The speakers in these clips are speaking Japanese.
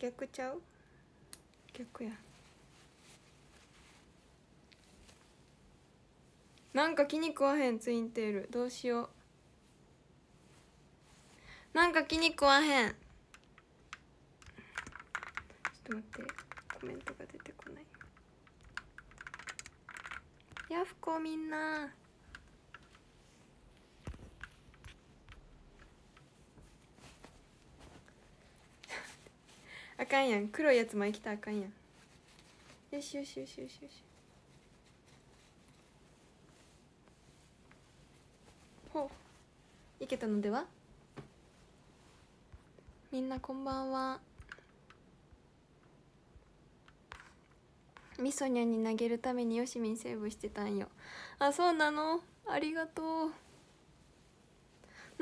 逆ちゃう逆やなんか気に食わへんツインテールどうしようなんか気に食わへんちょっと待ってコメントが出てこないやふこみんなあかんやん黒いやつも生きたあかんやんよしよしよしよしよしほういけたのではみんなこんばんはみそにゃんに投げるためによしみんセーブしてたんよあそうなのありがとう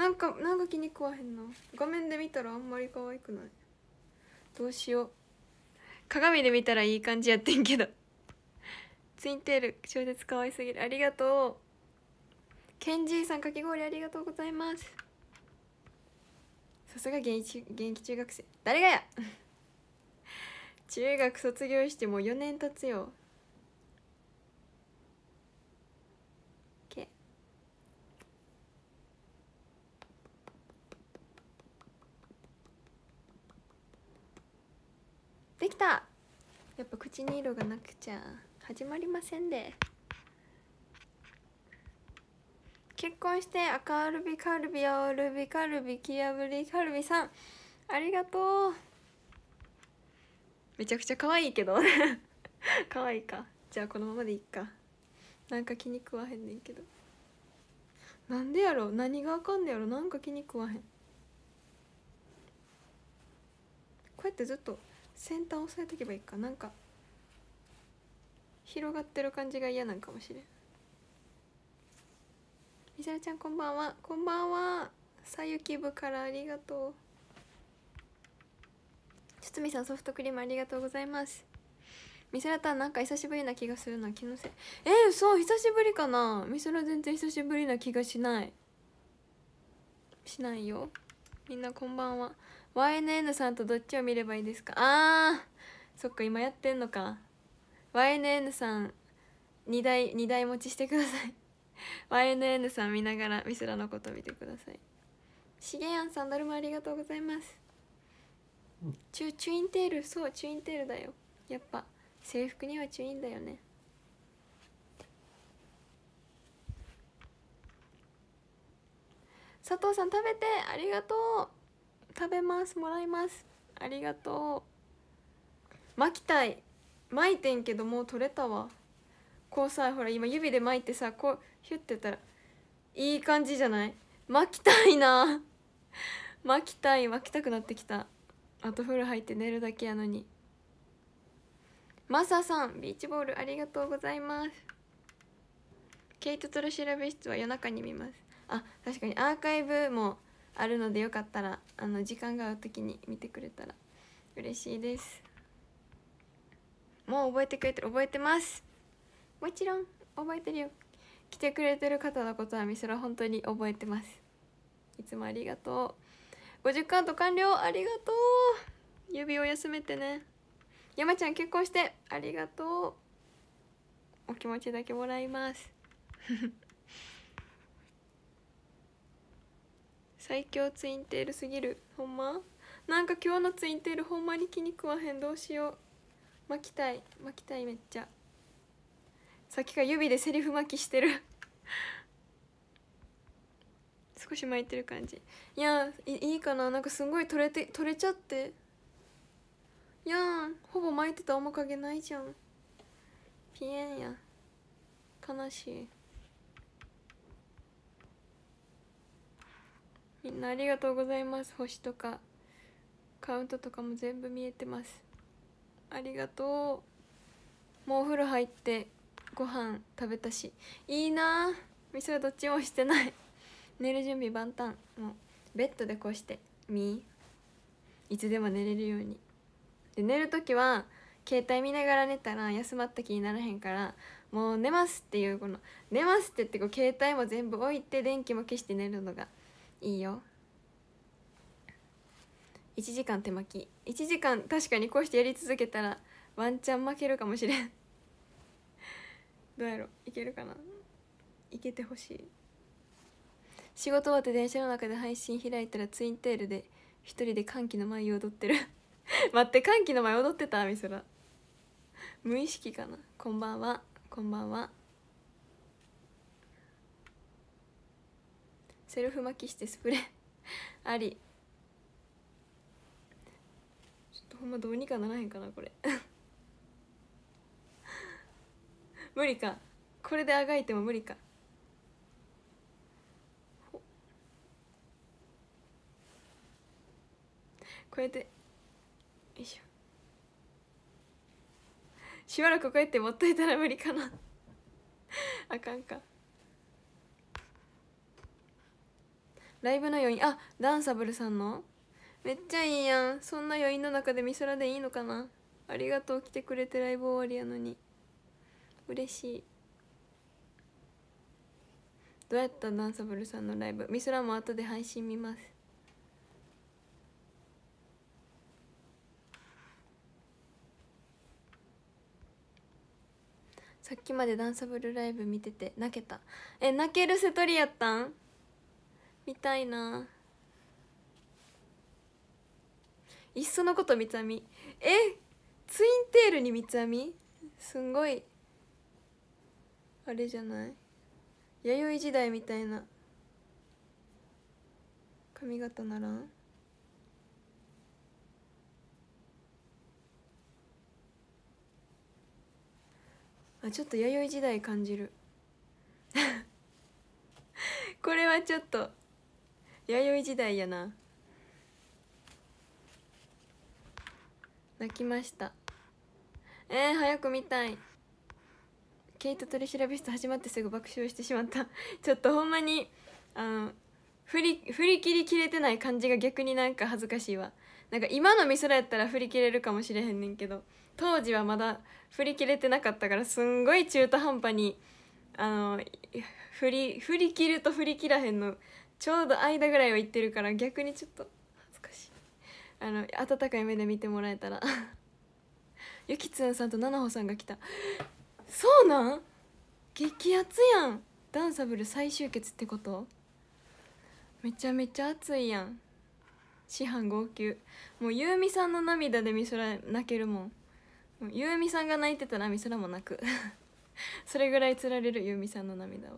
なんかなんか気に食わへんな画面で見たらあんまり可愛くないどうしよう鏡で見たらいい感じやってんけどツインテール小説かわいすぎるありがとうケンジーさんかき氷ありがとうございますさすが現役現役中学生誰がや中学卒業してもう4年経つよできたやっぱ口に色がなくちゃ始まりませんで結婚して赤アルビカルビ青アルビカルビキアブリカルビさんありがとうめちゃくちゃ可愛いけど 可愛いかじゃあこのままでいいかなんか気に食わへんねんけどなんでやろ何があかんねやろなんか気に食わへんこうやってずっと先端押さえとけばいいかなんか広がってる感じが嫌なんかもしれんみさらちゃんこんばんはこんばんはさゆき部からありがとうつつみさんソフトクリームありがとうございますみさらたんなんか久しぶりな気がするな気のせいえー、そう久しぶりかなみさら全然久しぶりな気がしないしないよみんなこんばんは YNN さんとどっちを見ればいいですかあーそっか今やってんのか YNN さん2台二台持ちしてください YNN さん見ながらミスラのこと見てくださいしげやんさんどれもありがとうございます、チュチュインテールそうチュインテールだよやっぱ制服にはチュインだよね佐藤さん食べてありがとう食べますもらいますありがとう巻きたい巻いてんけどもう取れたわこうさほら今指で巻いてさこうヒュッてたらいい感じじゃない巻きたいな巻きたい巻きたくなってきたあと風呂入って寝るだけやのにマサさんビーチボールありがとうございますケイトトロ調べ室は夜中に見ますあ確かにアーカイブもあるのでよかったらあの時間が合う時に見てくれたら嬉しいですもう覚えてくれてる覚えてますもちろん覚えてるよ来てくれてる方のことはみそら本当に覚えてますいつもありがとう50カウント完了ありがとう指を休めてね山ちゃん結婚してありがとうお気持ちだけもらいます最強ツインテールすぎるほんまなんか今日のツインテールほんまに気に食わへんどうしよう巻きたい巻きたいめっちゃさっきから指でセリフ巻きしてる 少し巻いてる感じいやいいかななんかすごい取れて取れちゃっていやんほぼ巻いてた面影ないじゃんピエンや悲しいみんなありがとうございます星とかカウントとかも全部見えてますありがとうもうお風呂入ってご飯食べたしいいなみそどっちもしてない寝る準備万端もうベッドでこうしてみいつでも寝れるようにで寝る時は携帯見ながら寝たら休まった気にならへんからもう寝ますっていうこの寝ますって言ってこう携帯も全部置いて電気も消して寝るのがいいよ1時間手巻き1時間確かにこうしてやり続けたらワンチャン負けるかもしれんどうやろいけるかないけてほしい仕事終わって電車の中で配信開いたらツインテールで一人で歓喜の舞を踊ってる 待って歓喜の舞踊ってたみそら無意識かなこんばんはこんばんはセルフ巻きしてスプレー ありちょっとほんまどうにかならへんかなこれ 無理かこれであがいても無理かこうやってよいしょしばらくこうやって持っといたら無理かな あかんかライブの余韻あダンサブルさんのめっちゃいいやんそんな余韻の中で美空でいいのかなありがとう来てくれてライブ終わりやのに嬉しいどうやったダンサブルさんのライブ美空も後で配信見ますさっきまでダンサブルライブ見てて泣けたえ泣ける瀬戸リやったん見たいないっそのこと三つ編みえツインテールに三つ編みすんごいあれじゃない弥生時代みたいな髪型ならんあちょっと弥生時代感じる これはちょっと弥生時代やな泣きましたえー、早く見たいケイト取調べ室始まってすぐ爆笑してしまった ちょっとほんまにあの振り振り切り切れてない感じが逆になんか恥ずかしいわなんか今の美空やったら振り切れるかもしれへんねんけど当時はまだ振り切れてなかったからすんごい中途半端にあの振り振り切ると振り切らへんのちょうど間ぐらいは行ってるから逆にちょっと恥ずかしいあの温かい目で見てもらえたら ゆきつんさんとななほさんが来たそうなん激アツやんダンサブル最終決ってことめちゃめちゃ熱いやん師範号泣もうゆうみさんの涙で美空泣けるもんゆうみさんが泣いてたら美空も泣く それぐらいつられるゆうみさんの涙は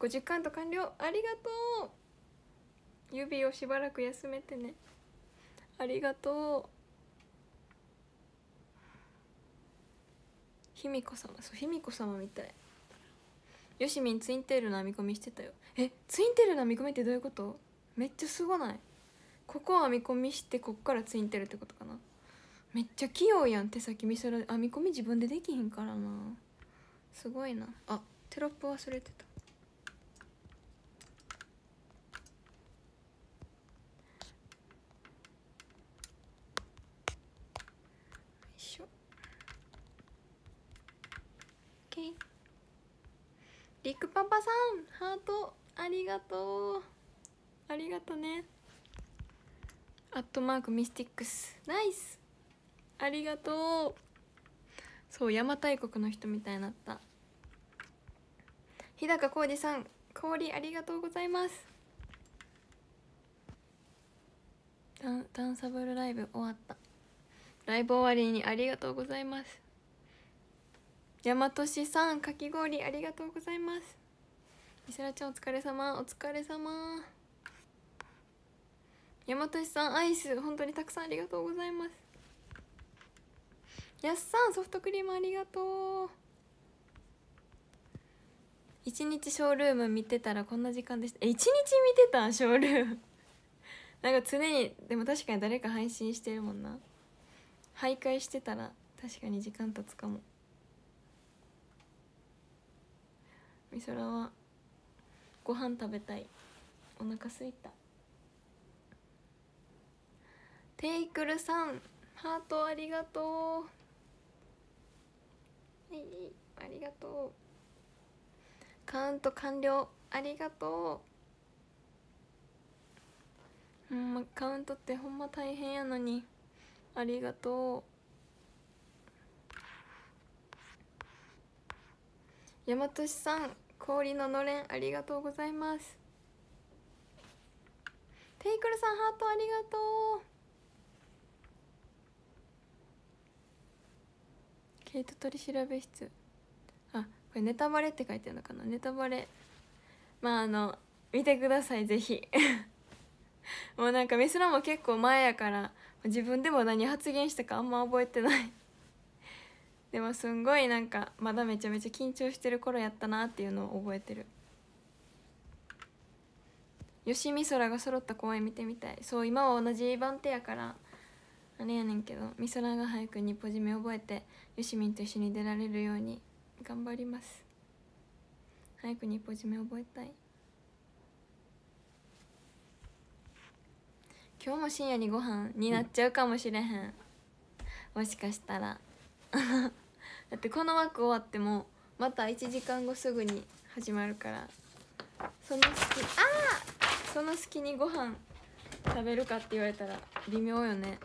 50カウント完了ありがとう指をしばらく休めてねありがとう卑弥呼様そう卑弥呼様みたいよしみんツインテールの編み込みしてたよえツインテールの編み込みってどういうことめっちゃすごないここ編み込みしてこっからツインテールってことかなめっちゃ器用やん手先見せら編み込み自分でできひんからなすごいなあテロップ忘れてたビッグパパさんハートありがとうありがとねアットマークミスティックスナイスありがとうそう邪馬台国の人みたいになった日高浩二さん氷ありがとうございますダンダンサブルライブ終わったライブ終わりにありがとうございます大和さんかき氷ありがとうございますみさらちゃんお疲れ様お疲れ様大和さんアイス本当にたくさんありがとうございますやっさんソフトクリームありがとう一日ショールーム見てたらこんな時間でしたえ一日見てたショールーム なんか常にでも確かに誰か配信してるもんな徘徊してたら確かに時間経つかも美空はご飯食べたいお腹すいたテイクルさんハートありがとうはいありがとうカウント完了ありがとうほんまカウントってほんま大変やのにありがとう大和さん氷ののれんありがとうございますテイクルさんハートありがとうケイト取り調べ室あこれネタバレって書いてるのかなネタバレまああの見てくださいぜひ もうなんかミスラも結構前やから自分でも何発言したかあんま覚えてないでもすんごいなんかまだめちゃめちゃ緊張してる頃やったなっていうのを覚えてる吉美空が揃った公演見てみたいそう今は同じ番手やからあれやねんけど美空が早くにポジメ覚えてよしみんと一緒に出られるように頑張ります早くにポジメ覚えたい今日も深夜にご飯になっちゃうかもしれへん、もしかしたら だってこの枠終わってもまた1時間後すぐに始まるからその隙ああ。その隙にご飯食べるかって言われたら微妙よね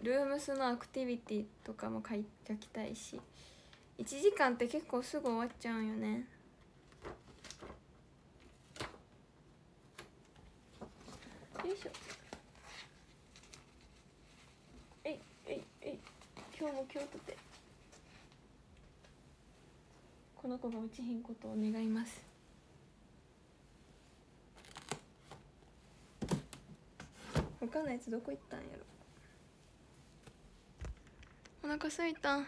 ルームスのアクティビティとかも書い書きたいし1時間って結構すぐ終わっちゃうんよねよいしょえいえいえい今日も今日とて。この子が落ちひんことを願います他のやつどこ行ったんやろお腹すいた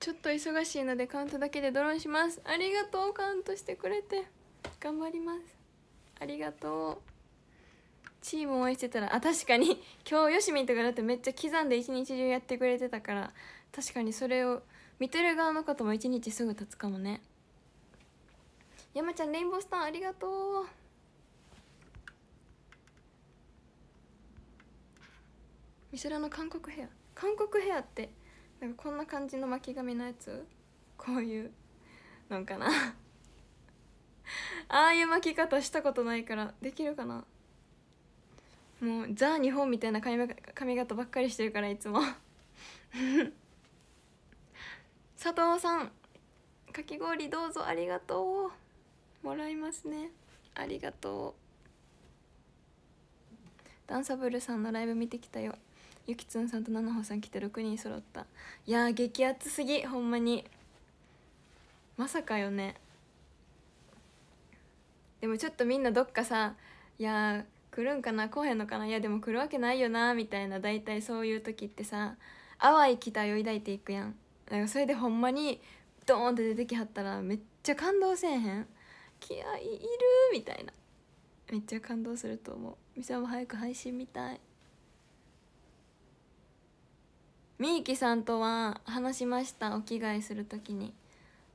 ちょっと忙しいのでカウントだけでドローンしますありがとうカウントしてくれて頑張りますありがとうチーム応援してたらあ確かに今日よしみんとかだってめっちゃ刻んで一日中やってくれてたから確かにそれを見てる側の方も一日すぐ経つかもね山ちゃんレインボースターありがとうミシュラの韓国ヘア韓国ヘアってなんかこんな感じの巻き髪のやつこういうのかな ああいう巻き方したことないからできるかなもうザ日本みたいな髪髪型ばっかりしてるからいつも 佐藤さんかき氷どうぞありがとうもらいますねありがとうダンサブルさんのライブ見てきたよゆきつんさんとななほさん来て6人揃ったいや激アツすぎほんまにまさかよねでもちょっとみんなどっかさいや来るんかな来へんのかないやでも来るわけないよなみたいな大体そういう時ってさ淡い期待を抱いていくやんなんかそれでほんまにドーンって出てきはったらめっちゃ感動せえへん気合いいるみたいなめっちゃ感動すると思うみさも早く配信見たいみいきさんとは話しましたお着替えする時に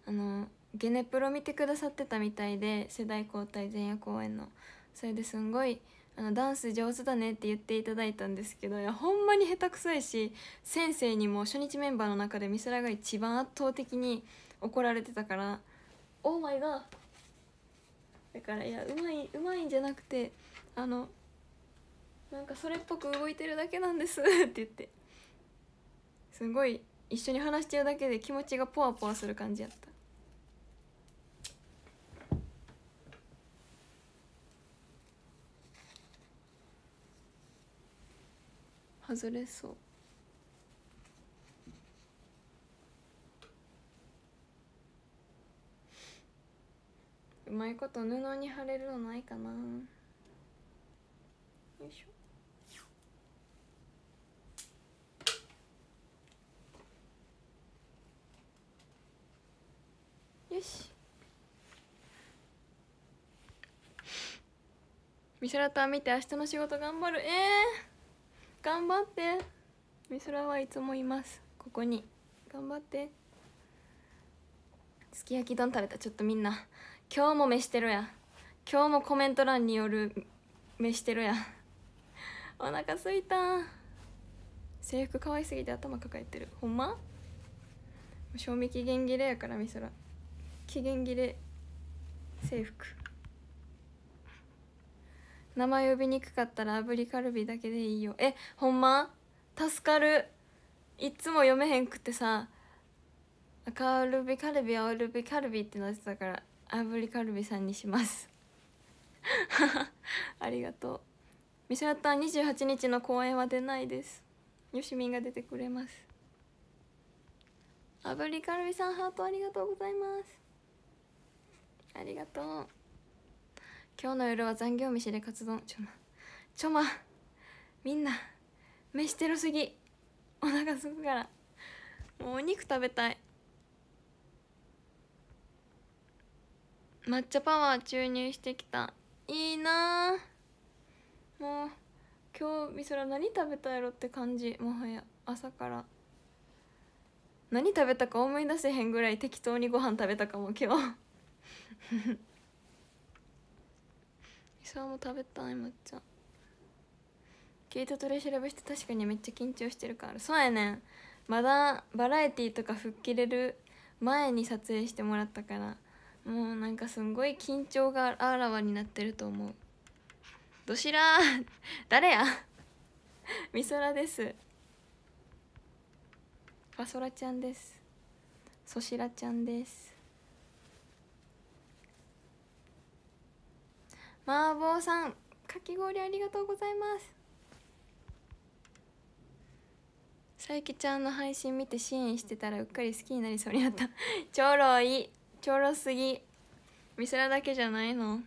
あのゲネプロ見てくださってたみたいで世代交代前夜公演のそれですんごいあのダンス上手だねって言っていただいたんですけどいやほんまに下手くそいし先生にも初日メンバーの中でスらが一番圧倒的に怒られてたから「オーマイガー!」だからいやうまいうまいんじゃなくてあのなんかそれっぽく動いてるだけなんですって言ってすごい一緒に話してるだけで気持ちがポワポワする感じやった外れそううまいこと布に貼れるのないかなよいしょよし見せらラ見て明日の仕事頑張るええー頑張って美空はいつもいますここに頑張ってすき焼き丼食べたちょっとみんな今日も飯テロや今日もコメント欄による飯テロやお腹すいた制服可愛すぎて頭抱えてるほんま賞味期限切れやから美空期限切れ制服名前呼びにくかったら炙りカルビだけでいいよえほんま助かるいっつも読めへんくてさカルビカルビアルビカルビってなってたから炙りカルビさんにします ありがとう店やったん28日の公演は出ないですよしみんが出てくれます炙りカルビさんハートありがとうございますありがとう今日の夜は残業飯でカツ丼ちょまちょまみんな飯テロすぎお腹すくからもうお肉食べたい抹茶パワー注入してきたいいなもう今日そら何食べたやろって感じもはや朝から何食べたか思い出せへんぐらい適当にご飯食べたかも今日磯も食べたいちゃんケイトトレ調べして確かにめっちゃ緊張してるからそうやねんまだバラエティとか吹っ切れる前に撮影してもらったからもうなんかすんごい緊張があらわになってると思うどしら 誰やみそらですファソラちゃんですそしらちゃんです麻婆さんかき氷ありがとうございますさゆきちゃんの配信見て支援してたらうっかり好きになりそうになった ちょろいちょろすぎミスラだけじゃないの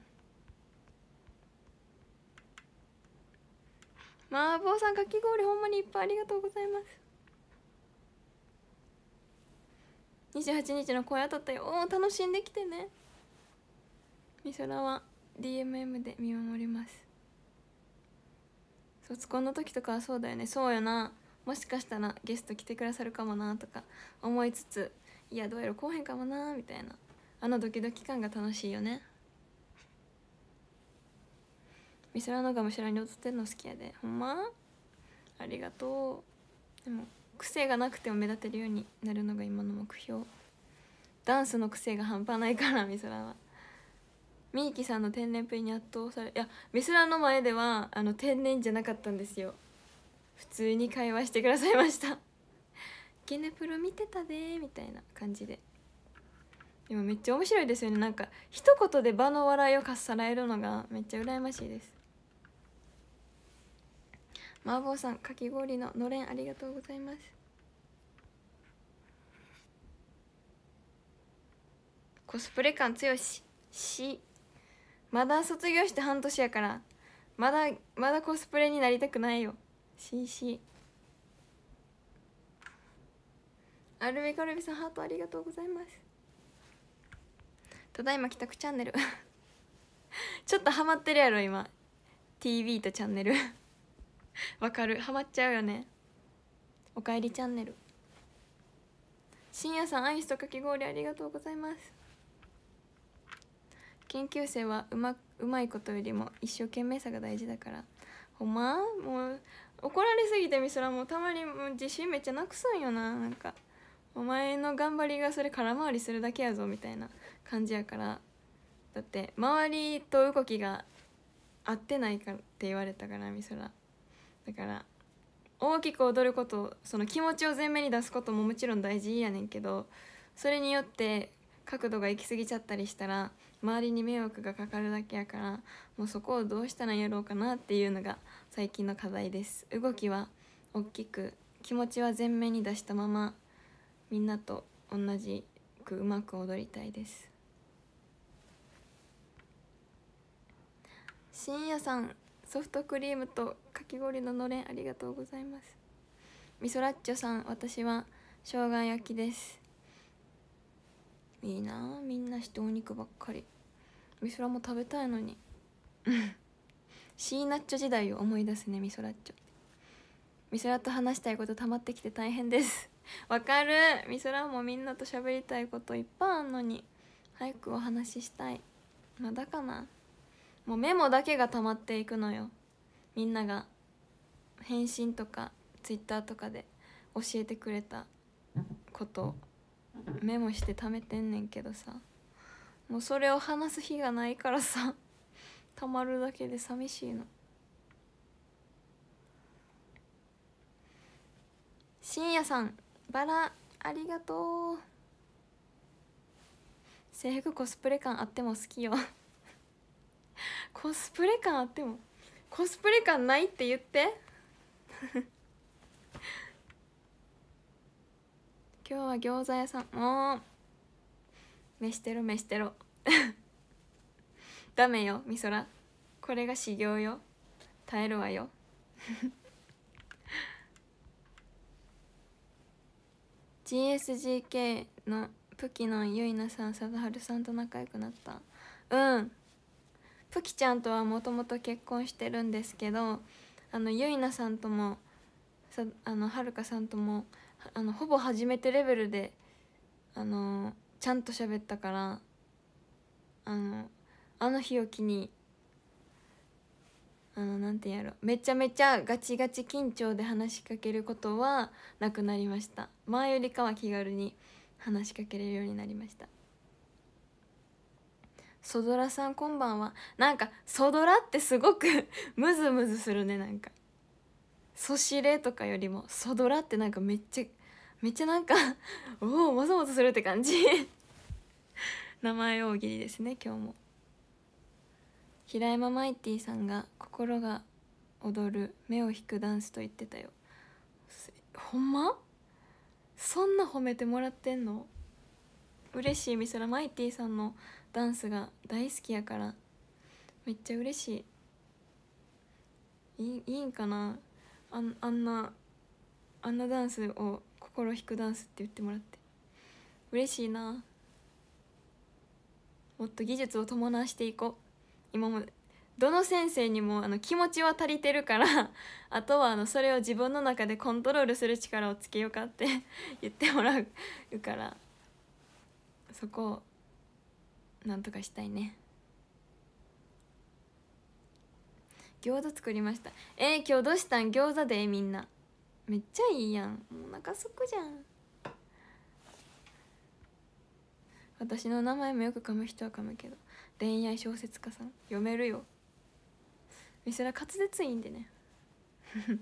麻婆さんかき氷ほんまにいっぱいありがとうございます28日の公演当たったよお楽しんできてねミスラは。DMM で見守ります卒コンの時とかはそうだよねそうよなもしかしたらゲスト来てくださるかもなとか思いつついやどうやら来へんかもなみたいなあのドキドキ感が楽しいよねミスラノがむしらに踊ってんの好きやでほんまありがとうでも癖がなくても目立てるようになるのが今の目標ダンスの癖が半端ないからミスラはみゆきさんの天然プリに圧倒されいやミスラの前ではあの天然じゃなかったんですよ普通に会話してくださいましたケネプロ見てたでみたいな感じででもめっちゃ面白いですよねなんか一言で場の笑いをかっさらえるのがめっちゃ羨ましいです麻婆さんかき氷ののれんありがとうございますコスプレ感強ししまだ卒業して半年やからまだまだコスプレになりたくないよ CC アルミカルビさんハートありがとうございますただいま帰宅チャンネル ちょっとハマってるやろ今 TV とチャンネル わかるハマっちゃうよねおかえりチャンネル深夜さんアイスとかき氷ありがとうございます研究生はうまうまいことよりも一生懸命さが大事だからほんまもう怒られすぎてみそらもうたまにもう自信めっちゃなくすんよななんかお前の頑張りがそれ空回りするだけやぞみたいな感じやからだって周りと動きが合ってないかって言われたからみそらだから大きく踊ることその気持ちを前面に出すことももちろん大事やねんけどそれによって角度が行き過ぎちゃったりしたら周りに迷惑がかかるだけやからもうそこをどうしたらやろうかなっていうのが最近の課題です動きは大きく気持ちは前面に出したままみんなと同じくうまく踊りたいです深夜さんソフトクリームとかき氷ののれんありがとうございますみそらっちょさん私は生姜焼きですいいなみんなしてお肉ばっかりみそらも食べたいのに シーナッチョ時代を思い出すねみそらっちょみそらと話したいこと溜まってきて大変ですわかるみそらもみんなと喋りたいこといっぱいあんのに早くお話ししたいまだかなもうメモだけが溜まっていくのよみんなが返信とかツイッターとかで教えてくれたことメモして貯めてんねんけどさもうそれを話す日がないからさたまるだけで寂しいの深夜さんバラありがとう制服コスプレ感あっても好きよコスプレ感あってもコスプレ感ないって言って今日は餃子屋さんもう飯テロ飯テロ ダメよみそらこれが修行よ耐えるわよ GSGK のプキのゆいなさん貞治さんと仲良くなったうんプキちゃんとはもともと結婚してるんですけどあのゆいなさんともさあのはるかさんともあのほぼ初めてレベルであのちゃんと喋ったからあのあの日を機にあのなんてやろめちゃめちゃガチガチ緊張で話しかけることはなくなりました前よりかは気軽に話しかけれるようになりましたソドラさんこんばんはなんかソドラってすごく ムズムズするねなんかソシレとかよりもソドラってなんかめっちゃめっちゃなんか おおもぞもぞするって感じ 名前大喜利ですね今日も平山マイティさんが「心が踊る目を引くダンス」と言ってたよほんまそんな褒めてもらってんの嬉しいみそらマイティさんのダンスが大好きやからめっちゃ嬉しいいいいんかなあんあんなあんなダンスを心引くダンスって言ってもらって嬉しいなもっと技術を伴していこう今もどの先生にもあの気持ちは足りてるから あとはあのそれを自分の中でコントロールする力をつけようかって 言ってもらうからそこをなんとかしたいね餃子作りましたえー、今日どうしたん餃子でみんなめっちゃいいやんもうお腹すくじゃん私の名前もよく噛む人は噛むけど恋愛小説家さん読めるよみそら滑舌いいんでね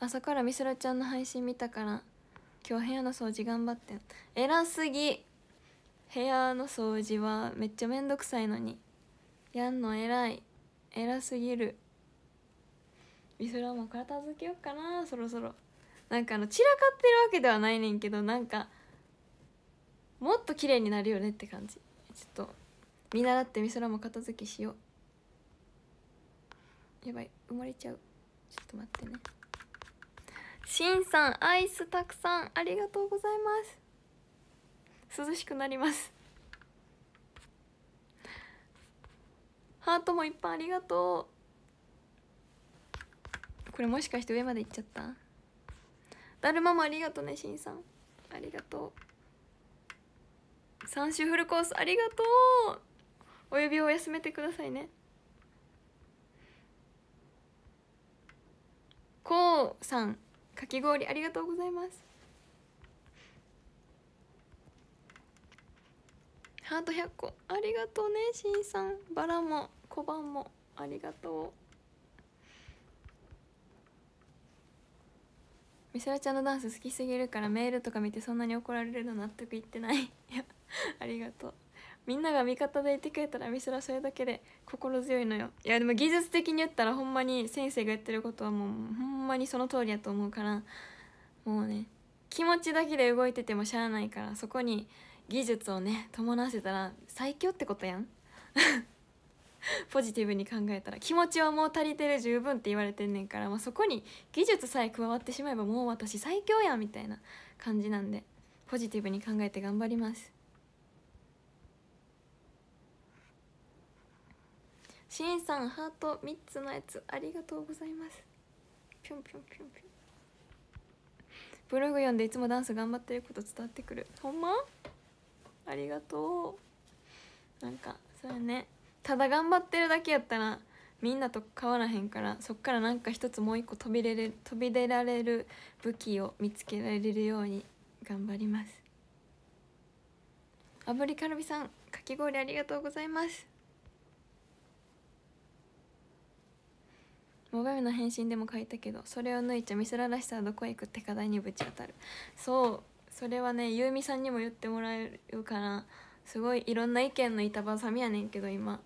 朝からみすらちゃんの配信見たから今日部屋の掃除頑張って偉すぎ部屋の掃除はめっちゃめんどくさいのにやんの偉い偉すぎる美空も片付けようかなそろそろなんかあの散らかってるわけではないねんけどなんかもっと綺麗になるよねって感じちょっと見習って美空も片付けしようやばい埋もれちゃうちょっと待ってねしんさんアイスたくさんありがとうございます涼しくなりますハートもいっぱいありがとうこれもしかして上まで行っちゃっただるまもありがとうねしんさんありがとう3周フルコースありがとうお指を休めてくださいねこうさんかき氷ありがとうございますハート100個ありがとうねしんさんバラも小判もありがとうみそらちゃんのダンス好きすぎるからメールとか見てそんなに怒られるの納得いってない いやありがとうみんなが味方でいてくれたらみそらそれだけで心強いのよいやでも技術的に言ったらほんまに先生が言ってることはもうほんまにその通りやと思うからもうね気持ちだけで動いててもしゃあないからそこに技術をね伴わせたら最強ってことやん ポジティブに考えたら気持ちはもう足りてる十分って言われてんねんから、まあ、そこに技術さえ加わってしまえばもう私最強やみたいな感じなんでポジティブに考えて頑張りますしんさんハート3つのやつありがとうございますぴょんぴょんぴょんぴょんブログ読んでいつもダンス頑張ってること伝わってくるほんまありがとうなんかそうやねただ頑張ってるだけやったらみんなと変わらへんからそっからなんか一つもう一個飛びれる飛び出られる武器を見つけられるように頑張りますあぶりカルビさんかき氷ありがとうございますモバイルの返信でも書いたけどそれを抜いちゃ美空らしさはどこへ行くって課題にぶち当たるそうそれはねゆうみさんにも言ってもらえるからすごいいろんな意見の板挟みやねんけど今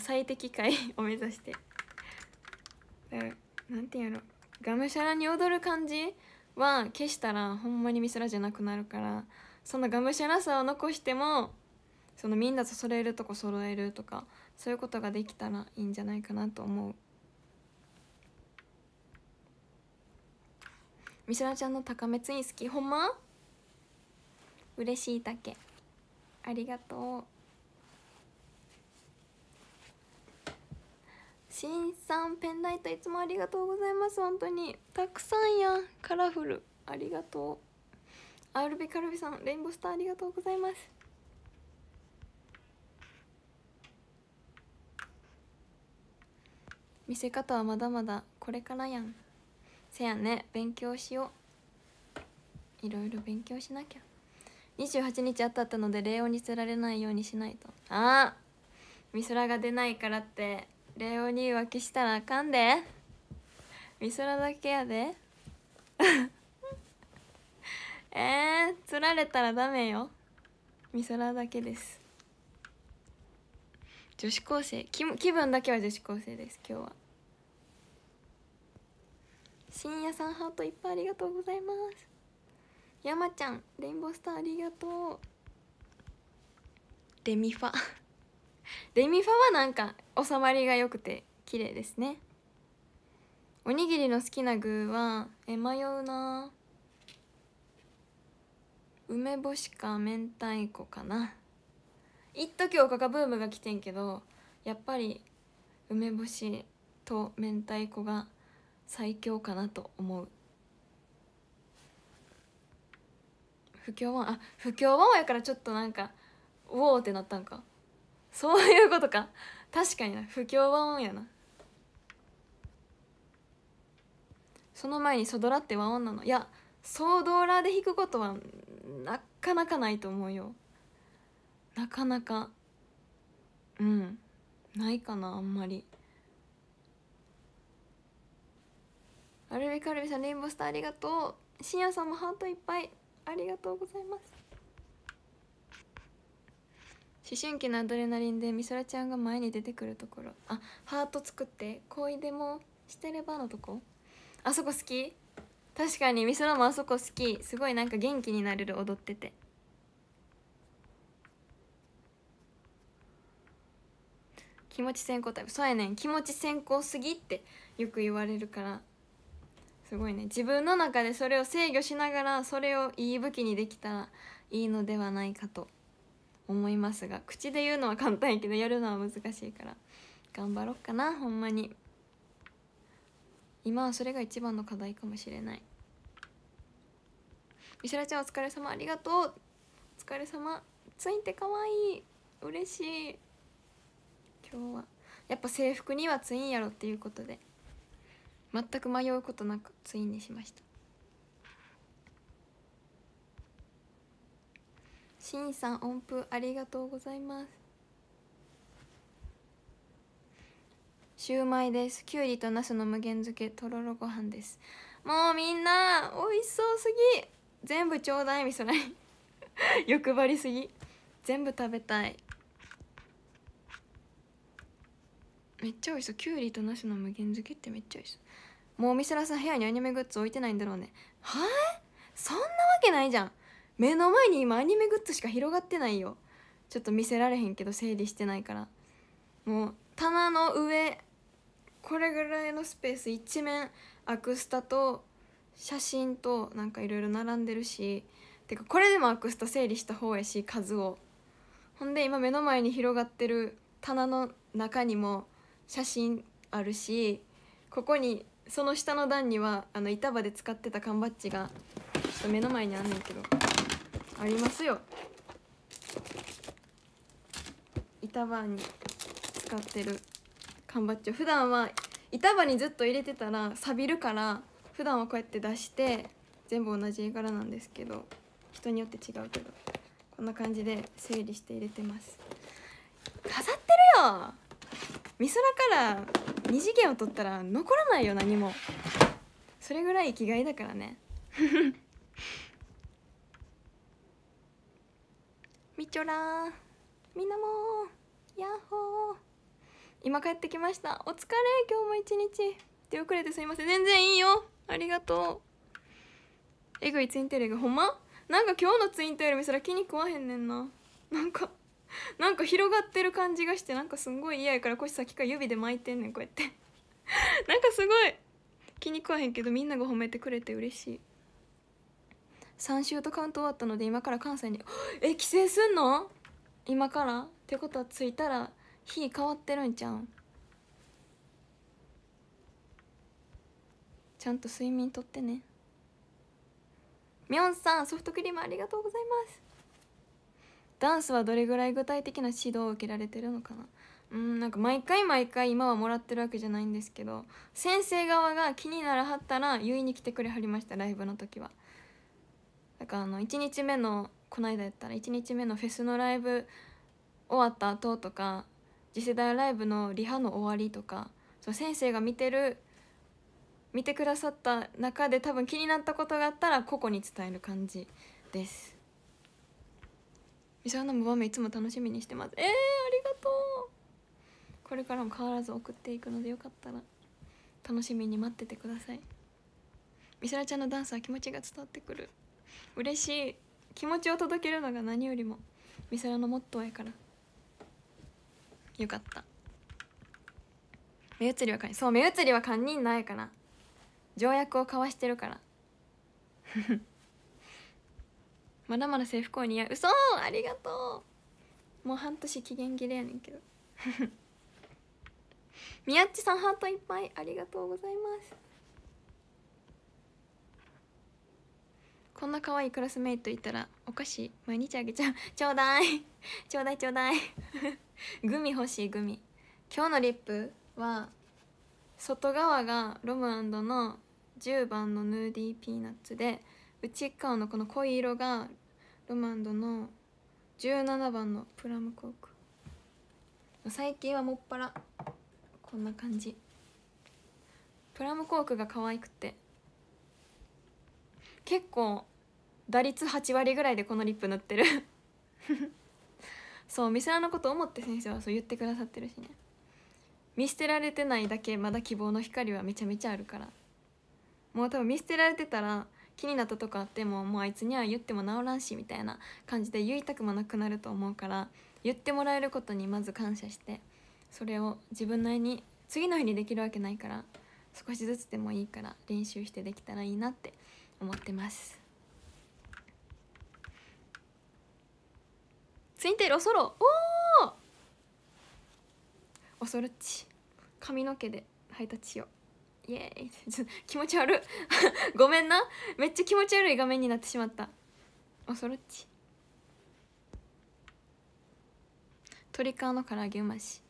最適解を目指してなんてやろがむしゃらに踊る感じは消したらほんまにミスラじゃなくなるからそのがむしゃらさを残してもそのみんなと揃えるとこ揃えるとかそういうことができたらいいんじゃないかなと思うミスラちゃんの高めツイン好きほんま嬉しいだけありがとうしんさんペンライトいつもありがとうございます本当にたくさんやんカラフルありがとうアルビカルビさんレインボースターありがとうございます見せ方はまだまだこれからやんせやね勉強しよういろいろ勉強しなきゃ28日あったったので礼をにせられないようにしないとああミスラが出ないからってレオに浮気したらあかんで美空だけやで えー、釣られたらダメよ美空だけです女子高生気気分だけは女子高生です今日は深夜さんハートいっぱいありがとうございます山ちゃんレインボースターありがとうレミファレミファはなんか収まりが良くて綺麗ですねおにぎりの好きな具はえ迷うな梅干しか明太子かな一時おかかブームが来てんけどやっぱり梅干しと明太子が最強かなと思う不協和音あ不協和音やからちょっとなんかウォーってなったんかそういうことか確かにな不協和音やなその前にソドラって和音なのいやソドラで弾くことはなかなかないと思うよなかなかうんないかなあんまりアルビカルビさんレインボースターありがとうしんやさんもハートいっぱいありがとうございます思春期のアドレナリンで美空ちゃんが前に出てくるところあハート作って恋でもしてればのとこあそこ好き確かに美空もあそこ好きすごいなんか元気になれる踊ってて気持ち先行タイプそうやねん気持ち先行すぎってよく言われるからすごいね自分の中でそれを制御しながらそれをいい武器にできたらいいのではないかと思いますが口で言うのは簡単やけどやるのは難しいから頑張ろっかなほんまに今はそれが一番の課題かもしれない美空ちゃんお疲れ様ありがとうお疲れ様ついてかわいい嬉しい今日はやっぱ制服にはツインやろっていうことで全く迷うことなくツインにしましたしんさん音符ありがとうございますシューマイですきゅうりとナスの無限漬けとろろご飯ですもうみんな美味しそうすぎ全部ちょうだいみそらい 欲張りすぎ全部食べたいめっちゃ美味しそうきゅうりとナスの無限漬けってめっちゃ美味しそうもうみそらさん部屋にアニメグッズ置いてないんだろうねはいそんなわけないじゃん目の前に今アニメグッズしか広がってないよちょっと見せられへんけど整理してないからもう棚の上これぐらいのスペース一面アクスタと写真となんかいろいろ並んでるしてかこれでもアクスタ整理した方やし数をほんで今目の前に広がってる棚の中にも写真あるしここにその下の段にはあの板場で使ってた缶バッジがちょっと目の前にあんねんけど。ありますよ板場に使ってる缶バッジを普段は板場にずっと入れてたら錆びるから普段はこうやって出して全部同じ絵柄なんですけど人によって違うけどこんな感じで整理して入れてます飾ってるよ美空から二次元を取ったら残らないよ何もそれぐらい生きがいだからねみちょらみんなもやっほー今帰ってきましたお疲れ今日も一日出遅れてすいません全然いいよありがとうえぐいツインテールがほんまなんか今日のツインテール見せらに食わへんねんななんかなんか広がってる感じがしてなんかすんごい嫌やから腰先から指で巻いてんねんこうやってなんかすごい気に食わへんけどみんなが褒めてくれて嬉しい3週とカウント終わったので今から関西に え帰省すんの今からってことは着いたら日変わってるんちゃうちゃんと睡眠とってねみょんさんソフトクリームありがとうございますダンスはどれぐらい具体的な指導を受けられてるのかなうんなんか毎回毎回今はもらってるわけじゃないんですけど先生側が気にならはったら言いに来てくれはりましたライブの時はだからあの1日目のこの間やったら1日目のフェスのライブ終わった後とか次世代ライブのリハの終わりとかその先生が見てる見てくださった中で多分気になったことがあったら個々に伝える感じですみさのムバメいつも楽しみにしてますえー、ありがとうこれからも変わらず送っていくのでよかったら楽しみに待っててくださいみさらちゃんのダンスは気持ちが伝わってくる嬉しい気持ちを届けるのが何よりもみそらのモットーやからよかった目移りは堪忍そう目移りは堪忍ないから条約を交わしてるから まだまだ制服を似合う嘘ありがとうもう半年期限切れやねんけど 宮地さんハートいっぱいありがとうございますこんな可愛いクラスメイトいたらお菓子毎日あげちゃう ちょうだい ちょうだいちょうだい グミ欲しいグミ今日のリップは外側がロムの10番のヌーディーピーナッツで内側のこの濃い色がロムの17番のプラムコーク最近はもっぱらこんな感じプラムコークが可愛くて結構打率8割ぐらいでこのリップ塗ってる そうミスラのこと思って先生はそう言ってくださってるしね見捨てられてないだけまだ希望の光はめちゃめちゃあるからもう多分見捨てられてたら気になったとかあってももうあいつには言っても治らんしみたいな感じで言いたくもなくなると思うから言ってもらえることにまず感謝してそれを自分なりに次の日にできるわけないから少しずつでもいいから練習してできたらいいなって思ってます。ツインテールおそろおおおそろっち髪の毛でハイタッチイエーイ 気持ち悪 ごめんなめっちゃ気持ち悪い画面になってしまったおそろっち鶏皮の唐揚げうまし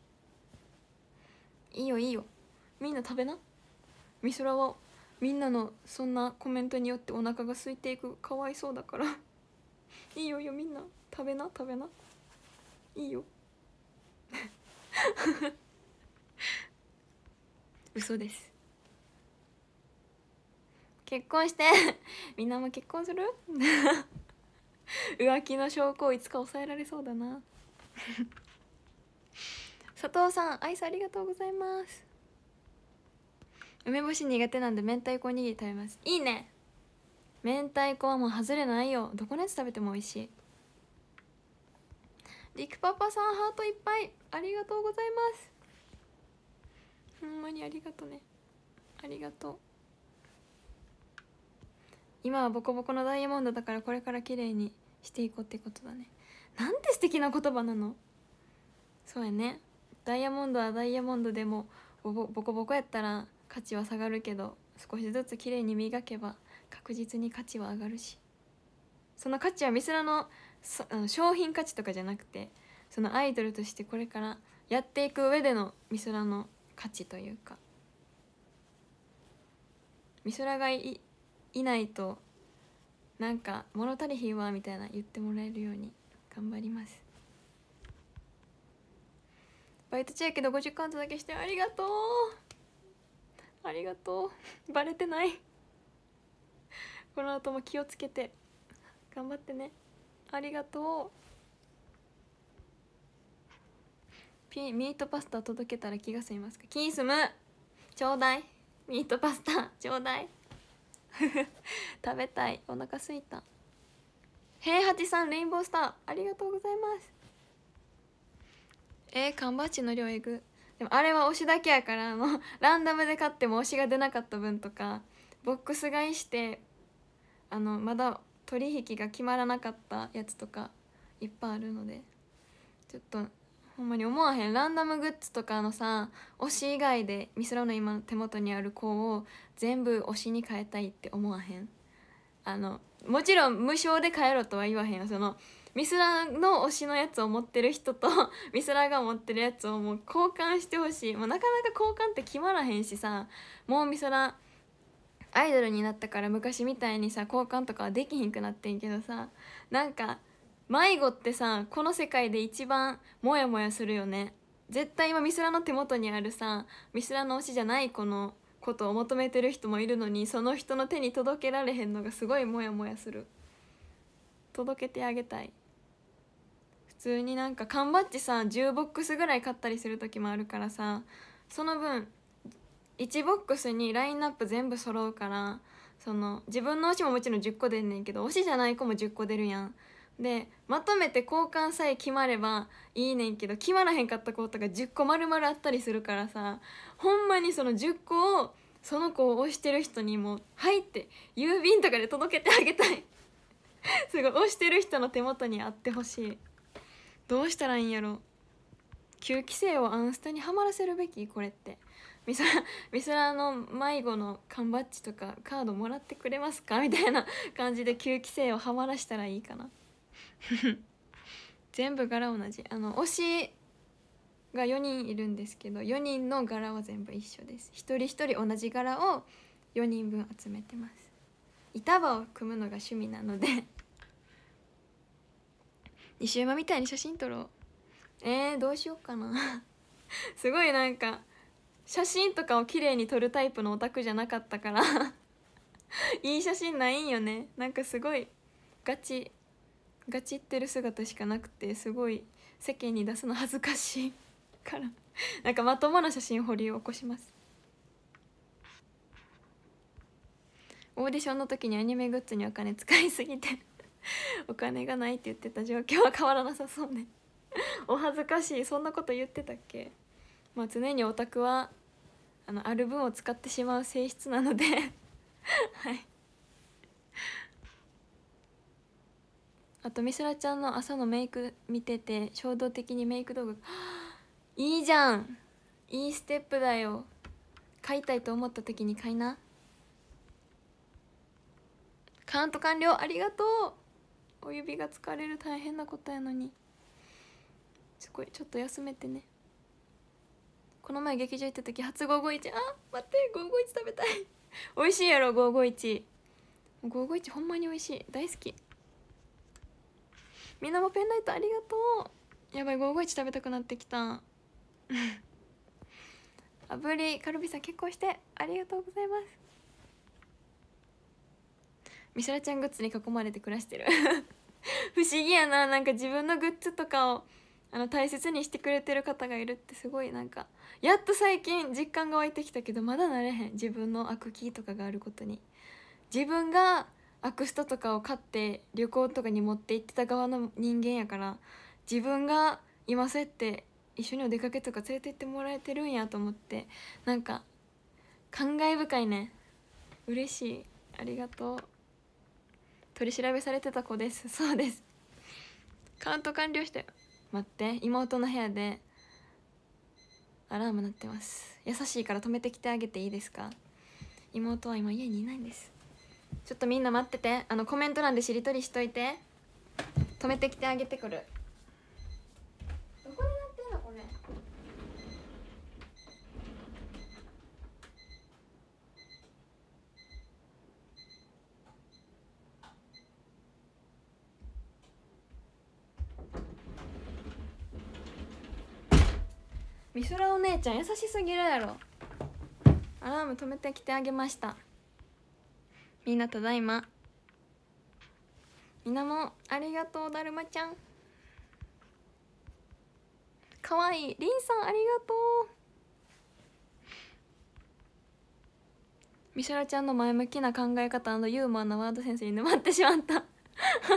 いいよいいよみんな食べなみそらはみんなのそんなコメントによってお腹が空いていくかわいそうだからいいよいいよみんな食べな食べないいよ 嘘です結婚して みんなも結婚する 浮気の証拠をいつか抑えられそうだな佐藤さんアイスありがとうございます梅干し苦手なんで明太子おにぎり食べますいいね明太子はもう外れないよどこのやつ食べても美味しいりくパパさんハートいっぱいありがとうございますほんまにありがとねありがとう今はボコボコのダイヤモンドだからこれから綺麗にしていこうってことだねなんて素敵な言葉なのそうやねダイヤモンドはダイヤモンドでもボコボコやったら価値は下がるけど少しずつ綺麗に磨けば確実に価値は上がるしその価値はミスラのあの商品価値とかじゃなくてそのアイドルとしてこれからやっていく上での美空の価値というか美空がいいないとなんか「物足りひんわ」みたいな言ってもらえるように頑張りますバイト中やけど50カウントだけしてありがとうありがとうバレてないこの後も気をつけて頑張ってねありがとうピミートパスタ届けたら気が済みますかキンスムちょうだいミートパスタちょうだい 食べたいお腹すいた平八さんレインボースターありがとうございますえー、缶バッジの量えぐでもあれは推しだけやからもうランダムで買っても推しが出なかった分とかボックス買いしてあのまだ取引が決まらなかったやつとかいっぱいあるのでちょっとほんまに思わへんランダムグッズとかのさ推し以外でミスラの今の手元にある子を全部推しに変えたいって思わへんあのもちろん無償で変えろとは言わへんそのミスラの推しのやつを持ってる人と ミスラが持ってるやつをもう交換してほしい、もうなかなか交換って決まらへんしさもうミスラアイドルになったから昔みたいにさ交換とかはできひんくなってんけどさなんか迷子ってさこの世界で一番モヤモヤするよね絶対今ミスラの手元にあるさミスラの推しじゃないこのことを求めてる人もいるのにその人の手に届けられへんのがすごいモヤモヤする届けてあげたい普通になんか缶バッジさ10ボックスぐらい買ったりする時もあるからさその分1ボックスにラインナップ全部揃うからその自分の推しももちろん10個出んねんけど推しじゃない子も10個出るやん。でまとめて交換さえ決まればいいねんけど決まらへんかった子とか10個丸々あったりするからさほんまにその10個をその子を推してる人にも「はい」って郵便とかで届けてあげたい すごい推してる人の手元にあってほしいどうしたらいいんやろ吸気性をアンスタにはまらせるべきこれってミサミスラの迷子の缶バッジとかカードもらってくれますかみたいな感じで吸気性をはまらしたらいいかな 全部柄同じあの推しが4人いるんですけど4人の柄は全部一緒です一人一人同じ柄を4人分集めてます板場を組むのが趣味なので西山 みたいに写真撮ろうえー、どうしようかな すごいなんか写真とかを綺麗に撮るタイプのオタクじゃなかったから いい写真ないんよねなんかすごいガチガチってる姿しかなくてすごい世間に出すの恥ずかしいから なんかまともな写真掘り起こしますオーディションの時にアニメグッズにお金使いすぎて お金がないって言ってた状況は変わらなさそうねお恥ずかしいそんなこと言ってたっけまあ、常にオタクはあのある分を使ってしまう性質なので はいあと美空ちゃんの朝のメイク見てて衝動的にメイク道具 いいじゃんいいステップだよ買いたいと思った時に買いなカウント完了ありがとうお指が疲れる大変なことやのにすごいちょっと休めてねこの前劇場行った時初551あ待って551食べたい 美味しいやろ551 551ほんまに美味しい大好きみんなもペンライトありがとうやばい551食べたくなってきたあぶ りカルビさん結婚してありがとうございます美空ちゃんグッズに囲まれて暮らしてる 不思議やななんか自分のグッズとかをあの大切にしてくれてる方がいるってすごいなんかやっと最近実感が湧いてきたけどまだなれへん自分のアクキーとかがあることに自分がアクストとかを買って旅行とかに持って行ってた側の人間やから自分が今そうやって一緒にお出かけとか連れてってもらえてるんやと思ってなんか感慨深いね嬉しいありがとう取り調べされてた子ですそうですカウント完了したよ待って妹の部屋でアラーム鳴ってます優しいから止めてきてあげていいですか妹は今家にいないんですちょっとみんな待っててあのコメント欄でしりとりしといて止めてきてあげてくるみそお姉ちゃん優しすぎるやろアラーム止めてきてあげましたみんなただいまみなもありがとうだるまちゃんかわいいりんさんありがとう美空ちゃんの前向きな考え方ユーモアなワードセンスに沼ってしまった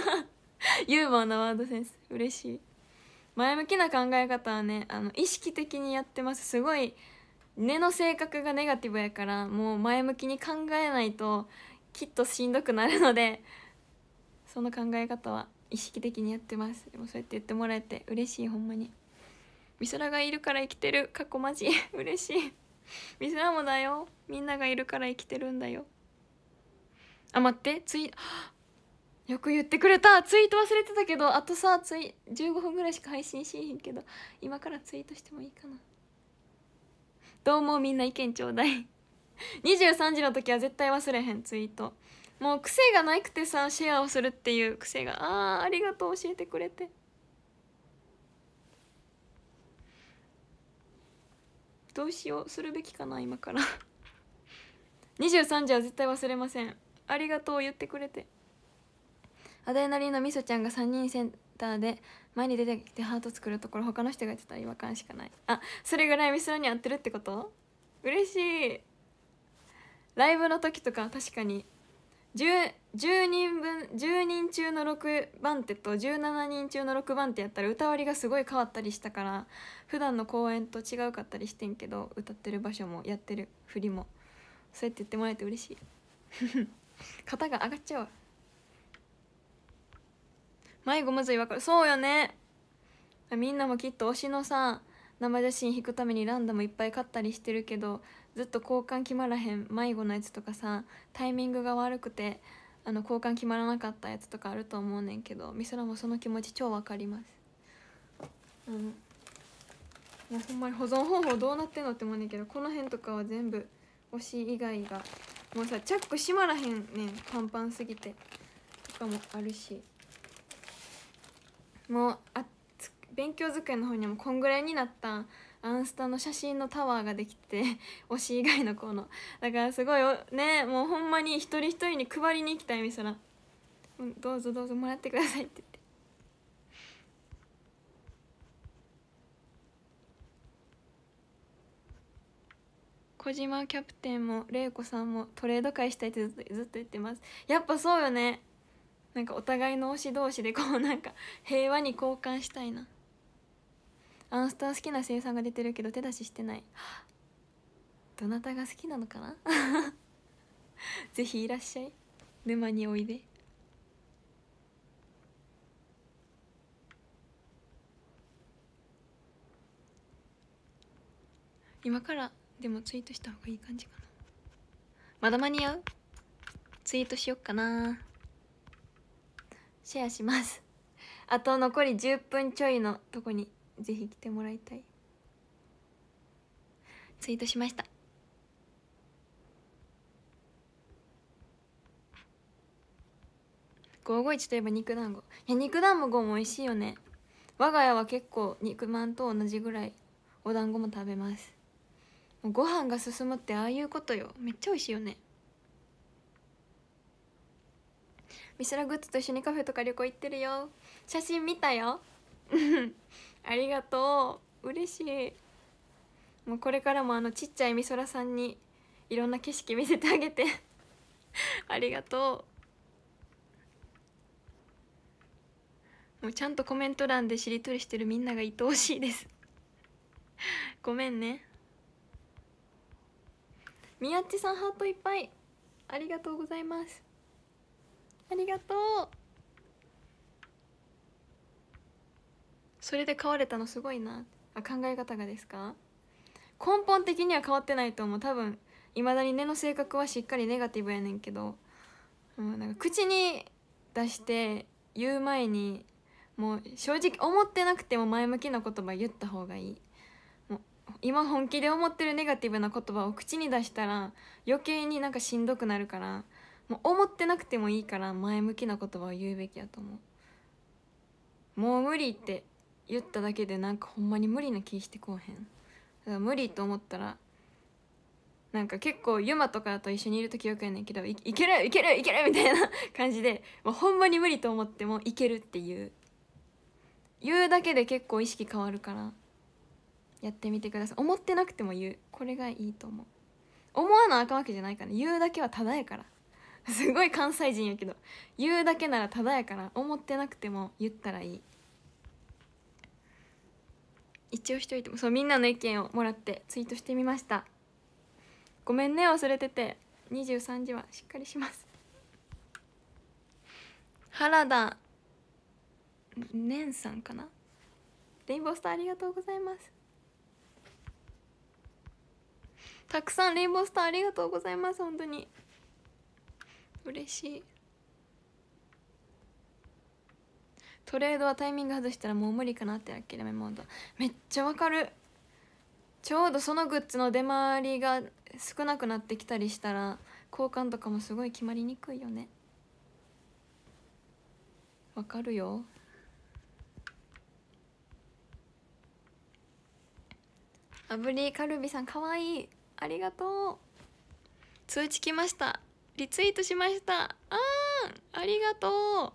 ユーモアなワードセンス嬉しい前向きな考え方はねあの意識的にやってますすごい根の性格がネガティブやからもう前向きに考えないときっとしんどくなるのでその考え方は意識的にやってますでもそうやって言ってもらえて嬉しいほんまに美空がいるから生きてる過去マジ 嬉しい美空もだよみんながいるから生きてるんだよあ待ってついよく言ってくれたツイート忘れてたけどあとさツイ15分ぐらいしか配信しへんけど今からツイートしてもいいかなどうもみんな意見ちょうだい23時の時は絶対忘れへんツイートもう癖がなくてさシェアをするっていう癖がああありがとう教えてくれてどうしようするべきかな今から23時は絶対忘れませんありがとう言ってくれてアデナリンのみそちゃんが3人センターで前に出てきてハート作るところ他の人がやってたら違和感しかないあそれぐらいみそに合ってるってこと嬉しいライブの時とか確かに 10, 10, 人分10人中の6番手と17人中の6番手やったら歌割りがすごい変わったりしたから普段の公演と違うかったりしてんけど歌ってる場所もやってる振りもそうやって言ってもらえて嬉しい 肩が上がっちゃう迷子むずいわかるそうよねみんなもきっと推しのさ生写真引くためにランダムいっぱい買ったりしてるけどずっと交換決まらへん迷子のやつとかさタイミングが悪くてあの交換決まらなかったやつとかあると思うねんけどみそらもその気持ち超わかりますうんもうほんまに保存方法どうなってんのって思うねんけどこの辺とかは全部推し以外がもうさチャック閉まらへんねんパンパンすぎてとかもあるしもうあ勉強机の方にもこんぐらいになったアンスタの写真のタワーができて推し以外の子のだからすごいねもうほんまに一人一人に配りに行きたいみそらどうぞどうぞもらってくださいって言って。小島キャプテンも玲子さんもトレード会したいってずっと言ってますやっぱそうよねなんかお互いの推し同士でこうなんか平和に交換したいなアンスター好きな声優さんが出てるけど手出ししてないどなたが好きなのかな ぜひいらっしゃい沼においで今からでもツイートした方がいい感じかなまだ間に合うツイートしよっかなシェアします あと残り10分ちょいのとこにぜひ来てもらいたいツイートしました5 5一といえば肉団子いや肉団子も美味しいよね我が家は結構肉まんと同じぐらいお団子も食べますご飯が進むってああいうことよめっちゃ美味しいよねミシラグッズと一緒にカフェとか旅行行ってるよ写真見たよありがとう嬉しいもうこれからもあのちっちゃい美空さんにいろんな景色見せてあげてありがとうもうちゃんとコメント欄でしりとりしてるみんなが愛おしいですごめんねみやっちさんハートいっぱいありがとうございますありがとうそれで飼われたのすごいなあ考え方がですか根本的には変わってないと思う多分いまだに根の性格はしっかりネガティブやねんけど、うん、なんか口に出して言う前にもう正直思ってなくても前向きな言葉言った方がいいもう今本気で思ってるネガティブな言葉を口に出したら余計になんかしんどくなるからもう思ってなくてもいいから前向きな言葉を言うべきやと思うもう無理って言っただけでなんかほんまに無理な気してこうへんだから無理と思ったらなんか結構ユマとかと一緒にいる時よくやねんけどいいけるいけるいけるみたいな 感じでもうほんまに無理と思ってもいけるっていう言うだけで結構意識変わるからやってみてください思ってなくても言うこれがいいと思う思わなあかんわけじゃないから言うだけはただやから すごい関西人やけど言うだけならただやから思ってなくても言ったらいい一応しといてもそうみんなの意見をもらってツイートしてみましたごめんね忘れてて23時はしっかりします原田ねんさんかなレインボースターありがとうございますたくさんレインボースターありがとうございます本当に嬉しいトレードはタイミング外したらもう無理かなって諦めモードめっちゃわかるちょうどそのグッズの出回りが少なくなってきたりしたら交換とかもすごい決まりにくいよねわかるよぶりカルビさんかわいいありがとう通知来ましたリツイートしましたあーありがとう好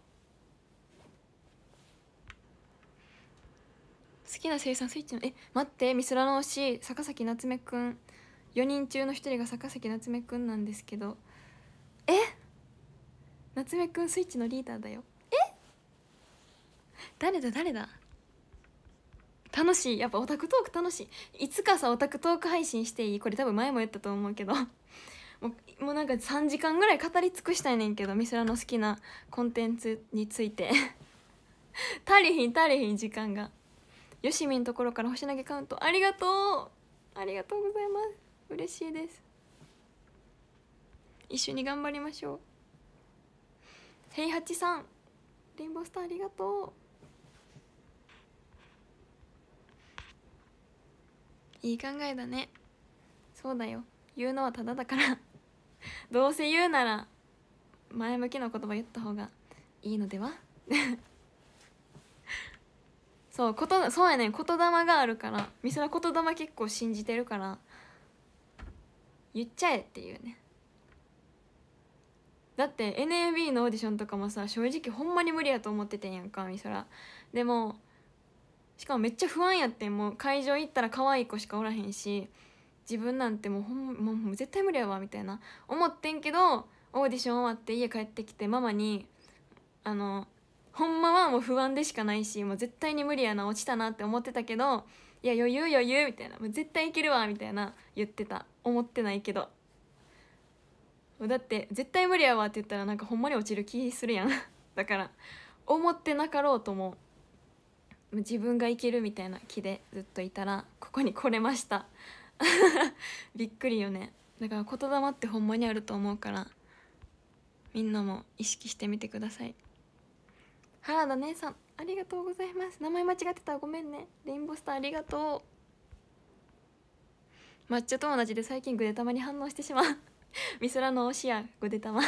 きな生産スイッチのえ待ってミスラの推し坂崎夏目くん4人中の1人が坂崎夏目くんなんですけどえ夏目くんスイッチのリーダーだよえ誰だ誰だ楽しいやっぱオタクトーク楽しいいつかさオタクトーク配信していいこれ多分前も言ったと思うけどもうもうなんか3時間ぐらい語り尽くしたいねんけどミスラの好きなコンテンツについて 足りひん足りひん時間がよしみんところから星投げカウントありがとうありがとうございます嬉しいです一緒に頑張りましょうヘ八さんリンボースターありがとういい考えだねそうだよ言うのはただだから どうせ言うなら前向きな言葉言った方がいいのでは そうことそうやねん言霊があるから美空言霊結構信じてるから言っちゃえっていうねだって NAB のオーディションとかもさ正直ほんまに無理やと思っててんやんか美空でもしかもめっちゃ不安やってんもう会場行ったら可愛い子しかおらへんし自分なんてもうほんもう絶対無理やわみたいな思ってんけどオーディション終わって家帰ってきてママにあのほんまはもう不安でしかないしもう絶対に無理やな落ちたなって思ってたけどいや余裕余裕みたいなもう絶対いけるわみたいな言ってた思ってないけどだって絶対無理やわって言ったらなんかほんまに落ちる気するやん だから思ってなかろうとも自分がいけるみたいな気でずっといたらここに来れました びっくりよねだから言霊ってほんまにあると思うからみんなも意識してみてください原田姉さんありがとうございます名前間違ってたごめんねレインボースターありがとう抹茶友達で最近グデタマに反応してしまう ミスラの推しやグデタマ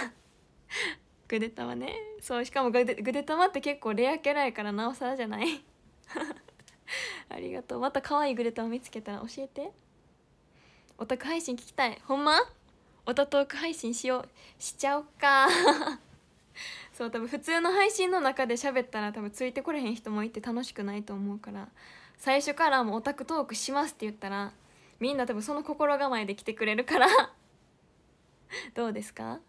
グデタマねそうしかもグデグデタマって結構レアキャラやからなおさらじゃない ありがとうまた可愛いグデタマ見つけたら教えてオタク配信聞きたいほんまオタトーク配信しようしちゃおっか そう多分普通の配信の中で喋ったら多分ついてこれへん人もいて楽しくないと思うから最初からもうオタクトークしますって言ったらみんな多分その心構えで来てくれるから どうですか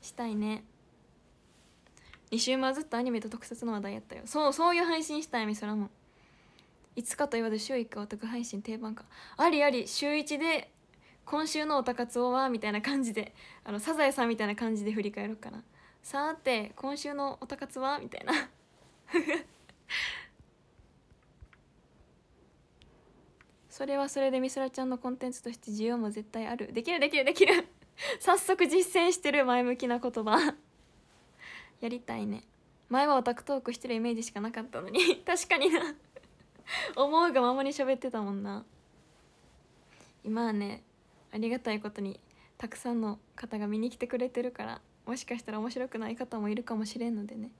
したいね2週間ずっとアニメと特撮の話題やったよそうそういう配信したいみそらもいつかと言わず週1回オタク配信定番かありあり週1で今週のおたかつおはみたいな感じであのサザエさんみたいな感じで振り返ろうかなさて今週のおたかつはみたいな それはそれでみそらちゃんのコンテンツとして需要も絶対あるできるできるできる 早速実践してる前向きな言葉 やりたいね前はオタクトークしてるイメージしかなかったのに確かにな思うがままに喋ってたもんな今はねありがたいことにたくさんの方が見に来てくれてるからもしかしたら面白くない方もいるかもしれんのでね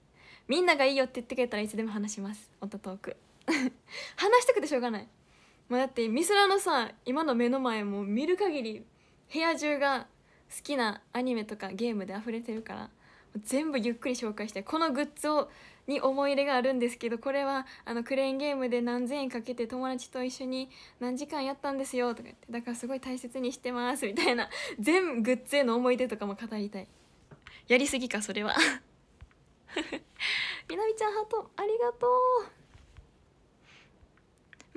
みんながいいよって言ってくれたらいつでも話しますオトーク 話したくてしょうがないもうだってミスラのさ今の目の前も見る限り部屋中が好きなアニメとかゲームで溢れてるから全部ゆっくり紹介してこのグッズをに思い入れがあるんですけどこれはあのクレーンゲームで何千円かけて友達と一緒に何時間やったんですよとか言ってだからすごい大切にしてますみたいな全グッズへの思い出とかも語りたいやりすぎかそれは みなみちゃんハートありがとう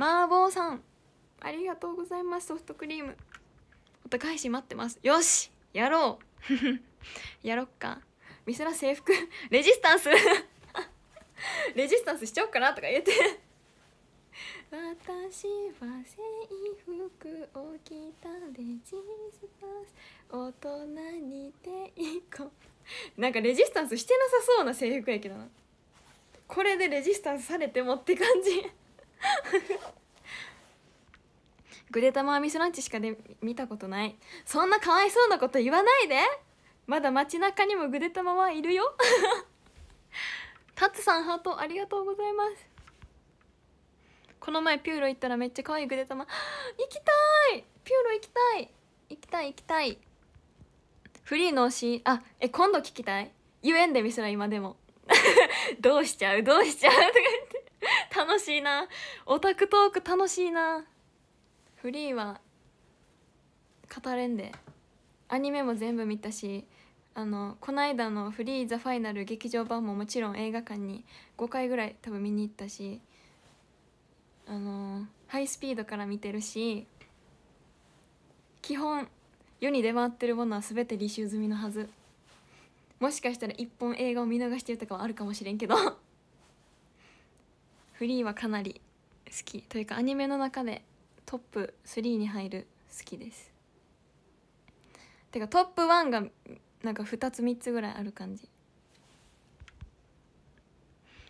麻婆さんありがとうございますソフトクリームお高いし待ってますよしやろう やろっかミス空制服レジスタンス レジスタンスしちゃおうかなとか言って 私は制服を着たレジスタンス大人にていこうなんかレジスタンスしてなさそうな制服やけどなこれでレジスタンスされてもって感じ グレタマーミスランチしかで見たことないそんなかわいそうなこと言わないでまだ街中にもグレタマはいるよカツさんハートありがとうございますこの前ピューロ行ったらめっちゃ可愛いぐでたま 行きたいピューロ行きたい行きたい行きたいフリーの推しあえ今度聞きたい言えんでみせろ今でも どうしちゃうどうしちゃうとか言って楽しいなオタクトーク楽しいなフリーは語れんでアニメも全部見たしあのこの間の「フリー・ザ・ファイナル」劇場版ももちろん映画館に5回ぐらい多分見に行ったしあのハイスピードから見てるし基本世に出回ってるものは全て履修済みのはずもしかしたら一本映画を見逃してるとかはあるかもしれんけど フリーはかなり好きというかアニメの中でトップ3に入る好きですてかトップ1がなんか2つ3つぐらいある感じ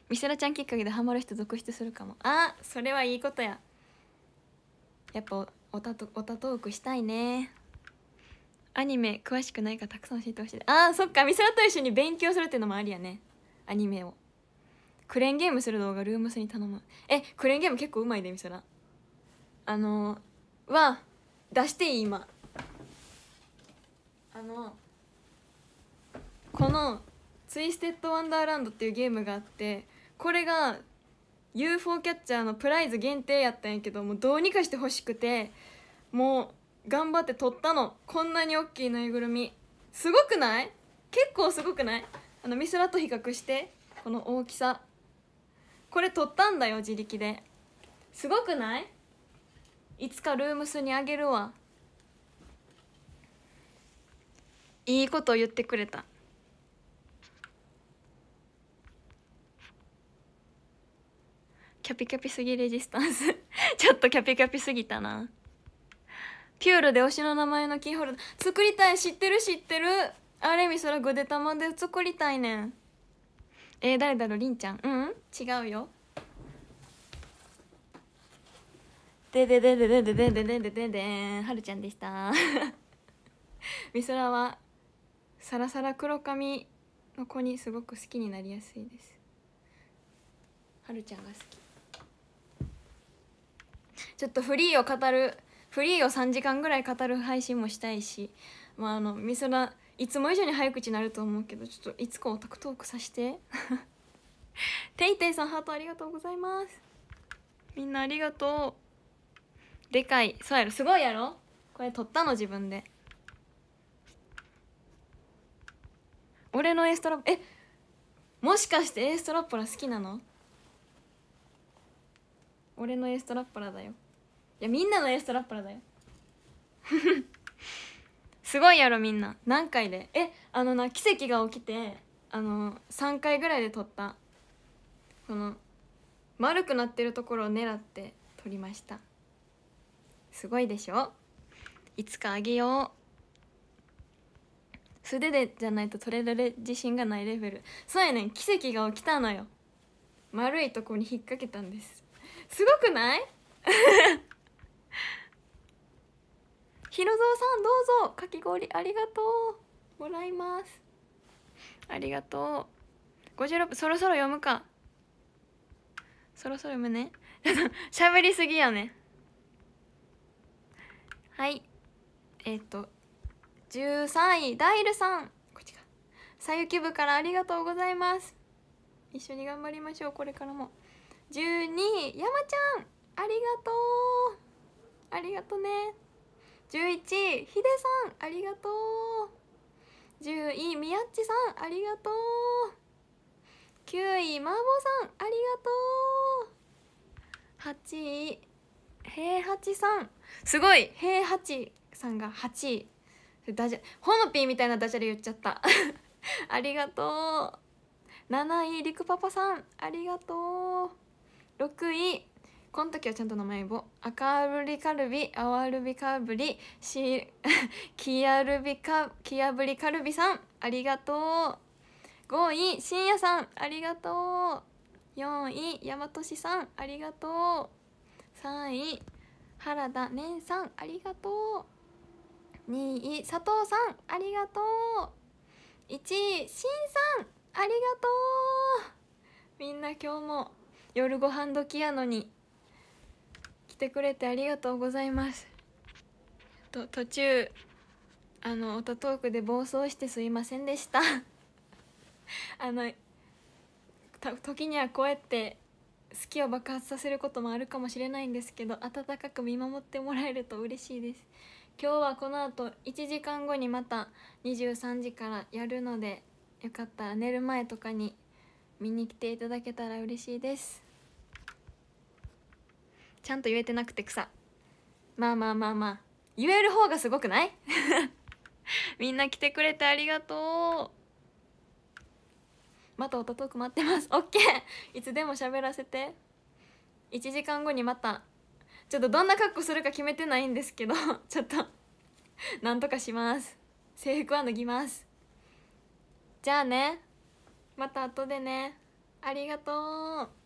みそらちゃんきっかけでハマる人続出するかもあそれはいいことややっぱおたとおたトークしたいねアニメ詳しくないからたくさん教えてほしいあーそっかみそらと一緒に勉強するっていうのもありやねアニメをクレーンゲームする動画ルームスに頼むえクレーンゲーム結構うまいでみそらあのー、は出していい今あのこの「ツイステッド・ワンダーランド」っていうゲームがあってこれが UFO キャッチャーのプライズ限定やったんやけどもうどうにかしてほしくてもう頑張って取ったのこんなに大きいぬいぐるみすごくない結構すごくないあのスラと比較してこの大きさこれ取ったんだよ自力ですごくないいつかルームスにあげるわいいこと言ってくれたキャピキャピすぎレジスタンス ちょっとキャピキャピすぎたなピュールで推しの名前のキーホルダー作りたい知ってる知ってるあれみそらぐでたまで作りたいねんえー、誰だろうりんちゃんううん違うよでででででででででででではるちゃんでしたみそらはサラサラ黒髪の子にすごく好きになりやすいですはるちゃんが好きちょっとフリーを語るフリーを3時間ぐらい語る配信もしたいしまああのみそらいつも以上に早口になると思うけどちょっといつかオタクトークさしてていていさんハートありがとうございますみんなありがとうでかいそうやろすごいやろこれ撮ったの自分で俺のエストラえもしかしてエストラッポラ好きなの俺のエストラッパラだよいやみんなのエストラッパラだよ すごいやろみんな何回でえあのな奇跡が起きてあの3回ぐらいで撮ったこの丸くなってるところを狙って撮りましたすごいでしょいつかあげよう素手でじゃないと撮れる自信がないレベルそうやねん奇跡が起きたのよ丸いとこに引っ掛けたんですすごくないひろぞうさんどうぞかき氷ありがとうもらいますありがとう56分そろそろ読むかそろそろ読むねしゃべりすぎやねはいえっ、と13位ダイルさんこっちか「さゆき部」からありがとうございます一緒に頑張りましょうこれからも12山ちゃんありがとうありがとね11ひでさんありがとう10位みやっちさんありがとう9位マーボーさんありがとう8位平八さんすごい平八さんが8位ダジャほのぴーみたいなダジャレ言っちゃった ありがとう7位りくパパさんありがとう6位この時はちゃんと名前を赤アルビカルビ青アルビカブリシキアルビカキアブリカルビさんありがとう5位しんやさんありがとう4位やまとしさんありがとう3位原田蓮さんありがとう2位佐藤さんありがとう1位しんさんありがとうみんな今日も夜ご飯時やのに来てくれてありがとうございますと途中あのオタトークで暴走してすいませんでした あの時にはこうやって好きを爆発させることもあるかもしれないんですけど温かく見守ってもらえると嬉しいです今日はこの後1時間後にまた23時からやるのでよかったら寝る前とかに見に来ていただけたら嬉しいですちゃんと言えてなくて草まあまあまあまあ言える方がすごくない みんな来てくれてありがとうまたおとトーク待ってますオッケーいつでも喋らせて1時間後にまたちょっとどんな格好するか決めてないんですけど ちょっとなんとかします制服は脱ぎますじゃあねまた後でねありがとう